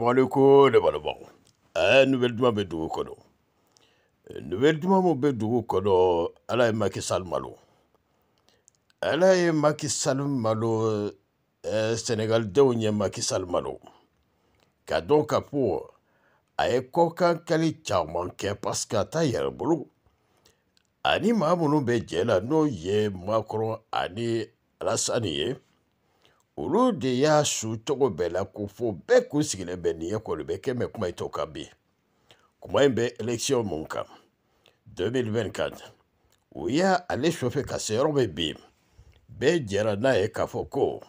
kamagalen ko ne balimaw ɛɛ nouvelle duman bɛ dugu kɔnɔ nouvelle duman min bɛ dugu kɔnɔ ala ye maki sali malo ala ye maki sali malo ɛɛ eh, sɛnɛgalidenw ye maki sali malo ka dɔn ka fɔ a ye kɔkan kali caman kɛ parce que a t'a yɛrɛ bolo ani maa minnu bɛ jɛ la n'o ye makɔrɔ ani alasani ye. olu de y'a su cogo bɛɛ la ko fo bɛɛ k'u sigilen bɛ nin ye kɔni bɛ kɛ mɛ kuma in to ka bin kuma in bɛ election mun kan 2024 u y'ale sɔfɛ ka se yɔrɔ min bi bɛɛ jɛra n'a ye k'a fɔ ko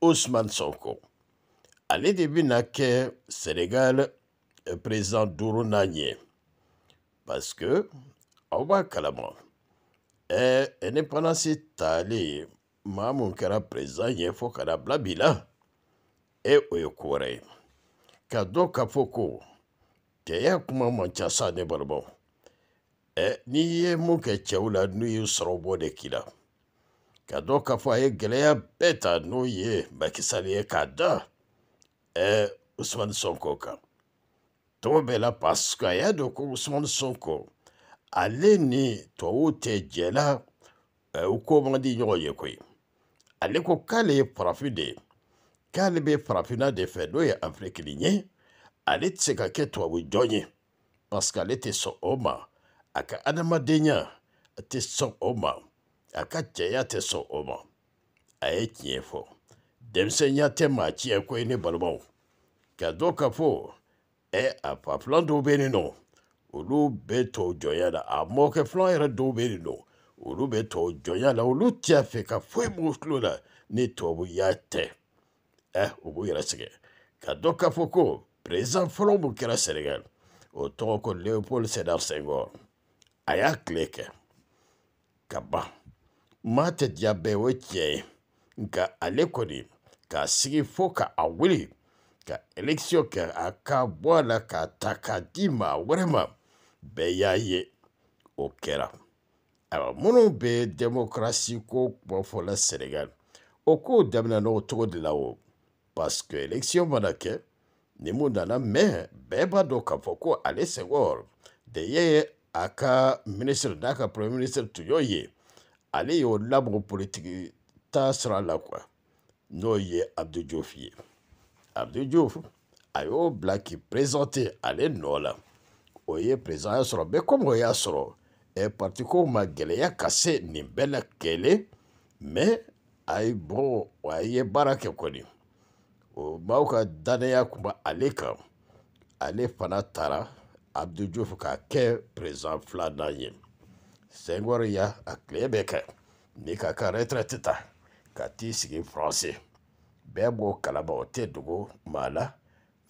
usman sonko ale de bɛna kɛ senegal euh, président duurunan ye parce que aw b'a kalama ɛɛ indépendance talen maa mun kɛra perezan ye fo ka na bila bi la e o ye ko wɛrɛ ye ka dɔn ka fɔ ko cɛya kuma man ca sa ne balimaw ɛ n'i ye mun kɛ cɛw la n'u ye sɔrɔ bɔ de k'i la ka dɔn k'a fɔ a ye gɛlɛya bɛɛ ta n'o ye makisali ye k'a da ɛ usumani sɔnko kan tɔgɔ bɛɛ la parce que a y'a dɔn ko usumani sɔnko ale ni tubabuw tɛ jɛ la u ko man di ɲɔgɔn ye koyi ale ko k'ale ye farafin de ye k'ale bɛ farafinna de fɛ n'o ye afirikili ye ale tɛ se ka kɛ tubabu jɔn ye parce que ale tɛ sɔn o ma a ka adamadenya tɛ sɔn o ma a ka cɛya tɛ sɔn o ma a ye tiɲɛ fɔ denmisɛnya tɛ maa tiɲɛ ko ye ne balimaw ka dɔ ka fɔ ɛ a fa filan dɔw bɛ yen nɔ olu bɛ tubabu jɔnya la a mɔkɛ filan yɛrɛ dɔw bɛ yen nɔ la Urube tojoyala olutyafe kafuemuslula nito obuyate. Eh, obuyarasige. Kadoka Foucault, président Forum Bukera Sénégal. Otoko Léopold Sédar Senghor. Aya kleke. Kaba. Mate diabe wetye. Nka alekoni. Ka sigi fo ka wuli Ka eleksyon ke akabwala ka takadima bɛɛ Beya ye okera. ayiwa minnu bɛ demokarasi ko kuma fɔ la senegal o ko daminɛna o cogo de la o parce que élection mana kɛ ni mun nana mais bɛɛ b'a dɔn k'a fɔ ko ale senghor de ye a ka ministre n'a ka premier ministre tun y'o ye ale y'o lamɔ politiki ta sira la quoi n'o ye abdou diouf ye abdou diouf a y'o bila k'i présenter ale nɔ la o ye président ya sɔrɔ mais comme o y'a sɔrɔ partiko ma gɛlɛya ka se nin bɛɛ la kɛlɛ mɛ a ye bɔ a ye baara kɛ kɔni o maaw ka dannaya kun bɛ ale kan ale fana taara abudu jufu k'a kɛ perezan filanan ye sɛngɔri ya a tile bɛ kɛ ni ka ka retraite ta ka t'i sigi faransi bɛɛ b'o kalama o tɛ dogo maa la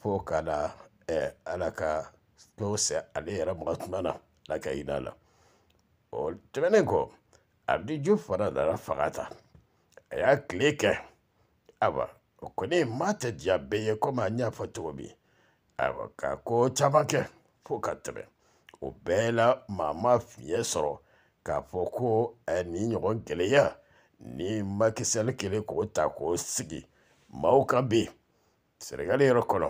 fo ka na ɛɛ eh, ala ka to sɛ ale yɛrɛ maga tuma na ala ka hinɛ a la. O tɛmɛnen kɔ Abdi fana nana fanga ta a y'a tile kɛ ayiwa o kɔni maa tɛ diya bɛɛ ye komi an y'a fɔ cogo ka ko caman kɛ fo ka tɛmɛ o bɛɛ maa k'a fɔ ko ni makisɛli kelen k'o ta k'o sigi maaw ka sɛnɛgali kɔnɔ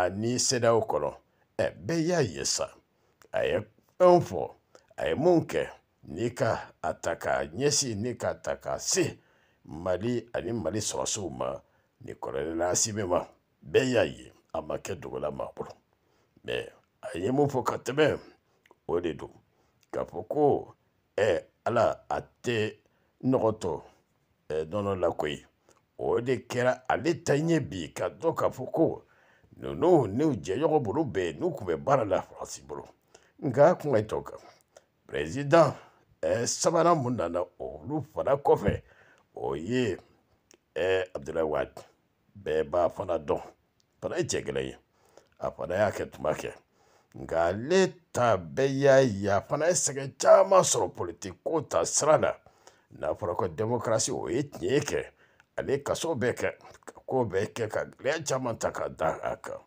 ani sedaw kɔnɔ ɛ e, bɛɛ y'a ye sa a ye fɛn fɔ aimunke nika ataka nyesi nika ataka si mali ani mali sɔrɔsiw ma ni kɔrɔlen asimi ma bɛɛ y'a ye a ma kɛ dogola maa bolo mɛ a ye mun fɔ ka tɛmɛ o de don k'a fɔ ko ɛ ala a tɛ nɔgɔtɔ ɛ nɔnɔ la koyi o de kɛra ale ta ɲɛ bi ka dɔn k'a fɔ ko ninnu n'u jɛɲɔgɔn bolo bɛɛ n'u tun bɛ baara la faransi bolo nka a kun ka tɔ kan perezidan ɛ eh, sabanan mun nana olu fana kɔfɛ o ye ɛ eh, abudulayi wade bɛɛ b'a fana dɔn fana ye cɛ gɛlɛn ye a fana y'a kɛ tuma kɛ nka ale ta bɛɛ y'a ye a fana ye sɛgɛn caman sɔrɔ politiki ko ta sira la n'a fɔra ko demokarasi o ye tiɲɛ kɛ ale kaso bɛɛ kɛ ka ko bɛɛ kɛ ka gɛlɛya caman ta ka da a kan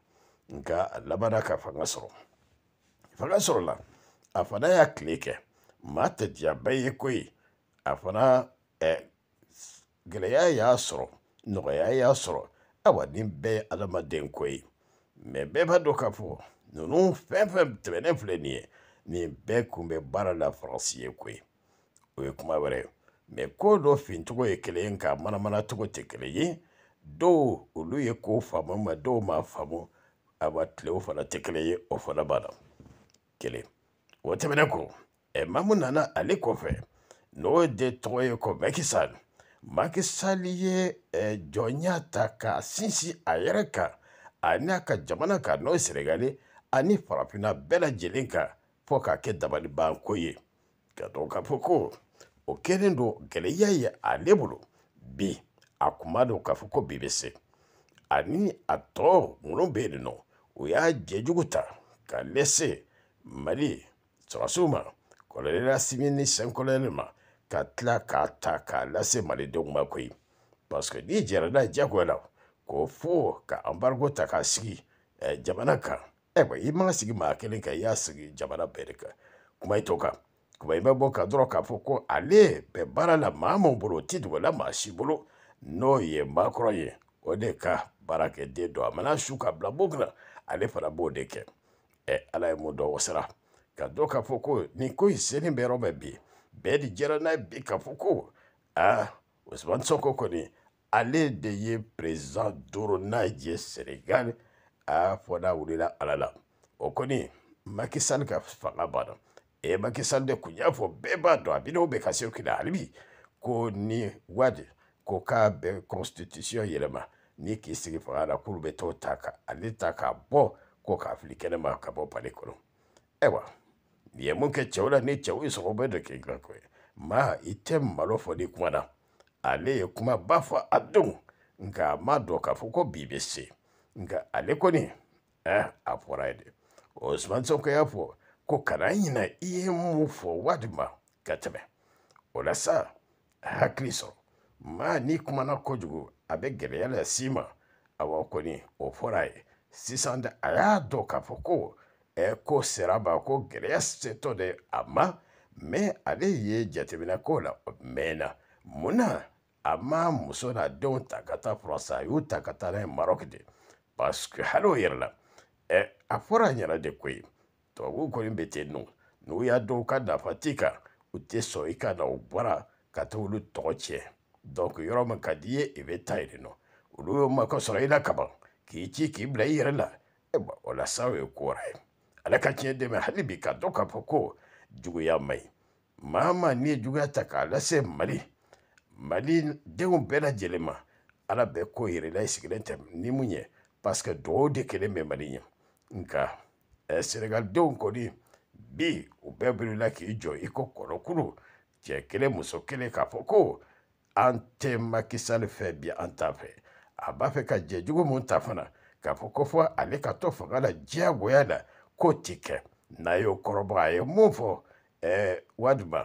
nka a labanna ka fanga sɔrɔ fanga sɔrɔla afana ya kile matajaba ye koyi a fana gɛlɛya y'a sɔrɔ nɔgɔya y'a sɔrɔ awa nin bɛɛ ye adamaden ko ye mɛ bɛɛ b'a dɔn k'a fɔ ninnu fɛn fɛn tɛmɛnen filɛ nin ye nin bɛɛ kun bɛ baara la faransi ye ko ye o ye kuma wɛrɛ ye mɛ ko dɔ fincogo ye kelen ye nka manamana cogo tɛ kelen ye dɔw olu ye ko faamu ma dɔw m'a faamu awa tilew fana tɛ kelen ye o fana b'a la kelen o tɛmɛnen kɔ ɛmamu nana ale kɔfɛ n'o de tɔgɔ ye ko makisal makisali ye jɔnya ta k'a sinsin a yɛrɛ kan ani a ka jamana kan n'o ye senegali ani farafinna bɛɛ lajɛlen kan fɔ k'a kɛ dabalibanko ye ka dɔn k'a fɔ ko o kɛlen don gɛlɛya ye ale bolo bi a kuma don k'a fɔ ko bi bɛ se ani a tɔ minnu bɛ yen nɔ o y'a jɛjugu ta ka lɛse mali tsɔrɔsiw ma kɔlɔlila simi ni sɛnkɔlɔli ma ka tila k'a ta k'a lase malidenw ma koyi paseke n'i jɛra n'a ye diyagoya la ko fo ka anbarigo ta k'a sigi eh, jamana kan ayiwa i ma sigi maa kelen kan i y'a sigi jamana bɛɛ de kan kuma i to kan kuma i bɛ bɔ ka dɔrɔn k'a fɔ ko ale bɛ baara la maa min bolo o ti dugula maa si bolo n'o ye maakɔrɔ ye o de ka baarakɛden don a mana su ka bila bokila ale fana b'o de kɛ ɛ eh, ala ye mun dɔn o sira ka dɔ k'a fɔ ko nin ko in selen bɛ yɔrɔ bɛɛ bi bɛɛ de n'a bi k'a fɔ ko aa usumani sɔnko ale de ye perezan duuru n'a ye senegali aa fɔ n'a wulila ala la o ka fanga banna e makisali de kun y'a fɔ bɛɛ b'a dɔn a bɛ n'o ko ni wadi ko k'a bɛ constitution yɛlɛma ni k'i fanga la k'olu bɛ t'o ta ko k'a fili kɛnɛma ka bɔ pale kɔnɔ ayiwa yemuke chawula ni chawi sokobe da ke ma ite malofo ni kuma da ale kuma bafa adun nga ma doka fuko bbc nga ale ko ne eh osman ya fo ko kana na iye mu fo wadma katame olasa n'i a bɛ gɛlɛya las'i ma awɔ kɔni o fɔra a ye sisan k'a ko sera ma ko gɛlɛya se tɔ de ama me ale ye jateminɛ ko la mena muna ama muso n'a don ta kata taa faransa a y'u ta ka n'a ye de parce que hali o yɛrɛ la ɛ e a fɔra a ɲɛna de koyi tubabuw kɔni bɛ ten nɔ n'u y'a do ka da fatika kan u tɛ sɔn ka na u bɔra ka taa olu tɔgɔ donc yoro man ka d'i ye i bɛ taa yen nɔ ma ko so ina la kaban k'i ci k'i bila i e yɛrɛ la ayiwa o la sa ko wɛrɛ ale ka tiɲɛ dɛmɛ hali bi ka dɔn k'a fɔ ko juguya ma ɲi maa maa n'i ye juguya ta k'a lase mali mali denw bɛɛ lajɛlen ma ala bɛ ko yɛrɛ la i sigilen tɛ ni mun ye parce que dugawu de kelen bɛ mali ɲɛ nka ɛ eh, senegalidenw kɔni bi u bɛɛ birila k'i jɔ i ko kɔnɔkulu cɛ kelen muso kelen k'a fɔ ko an tɛ makisali fɛ bi an t'a fɛ a b'a fɛ ka jɛ jugu mun ta fana k'a fɔ ko fɔ ale ka to fanga la diyagoya la kotike na kɔrɔbɔ a ye mun fɔ eh, ɛɛ waduma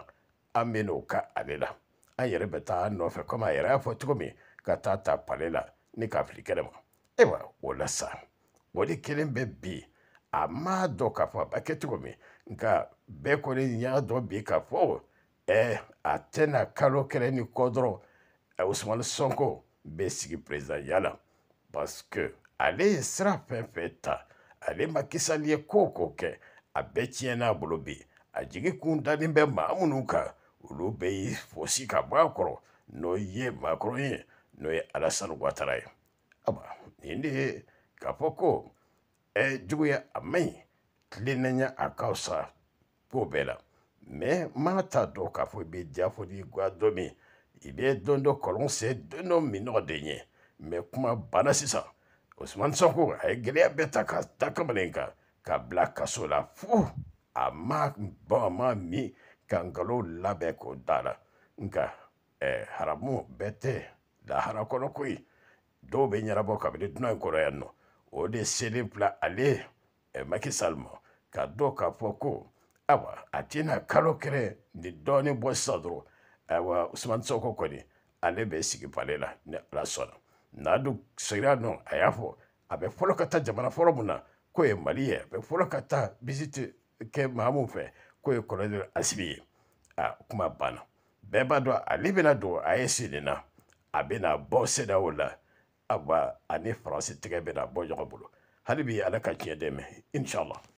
an bɛ ka ale la an yɛrɛ bɛ taa an nɔfɛ komi a yɛrɛ y'a fɔ cogo min ka taa ta pale la ni k'a fili kɛnɛ ma ayiwa o la sa o de kelen bɛ bi a ma dɔn k'a fɔ a bɛ kɛ cogo min nka bɛɛ kɔni y'a dɔn bi k'a fɔ ɛɛ a tɛna kalo kelen ni kɔ dɔrɔn usumani sɔnko bɛ sigi perezidanya la parce que ale ye sira fɛn fɛn ta ale ma kisali ye ko ko kɛ a bɛɛ tiɲɛ n'a bolo bi a jigi kun dalen bɛ maa minnu kan olu bɛɛ y'i fosi ka bɔ a kɔrɔ n'o ye maakɔrɔ ye n'o ye alasani watara ye aba nin de ye k'a fɔ ko ɛ juguya a man ɲi tilennenya a ka fisa ko bɛɛ la mɛ maa t'a dɔn k'a fɔ i bɛ diya fɔ n'i ga dɔ min i bɛ don dɔ kɔlɔn sen don dɔ minɔgɔ de ɲɛ mɛ kuma banna sisan Ousmane Sonko a ye gɛlɛya bɛɛ ta ka ta ka bila kaso la fo a ma bɔn a ma min ka nka eh, haramu bete tɛ lahara kɔnɔ ko ye dɔw bɛ ɲɛnabɔ kabini dunan in kɔrɔ yan nɔ o de selen fila ale eh, makisal ma ka dɔn k'a fɔ ko ayiwa kalo kɛrɛ ni dɔɔnin bɔ sisan dɔrɔn ayiwa usumani ale bɛ sigi pale la ni ala n'adu segira nɔ a y'a fɔ a bɛ fɔlɔ ka taa jamana fɔlɔ mun na k'o ye mali ye a bɛ fɔlɔ ka taa bisiti kɛ maa mun fɛ k'o ye kɔlɔnjɛ asibi ye a kuma banna bɛɛ b'a dɔn ale bɛna don a ye si nin na a bɛna bɔ sedaw la a ani faransi tɛgɛ bɛna bɔ ɲɔgɔn bolo hali bi ala ka tiɲɛ dɛmɛ inshallah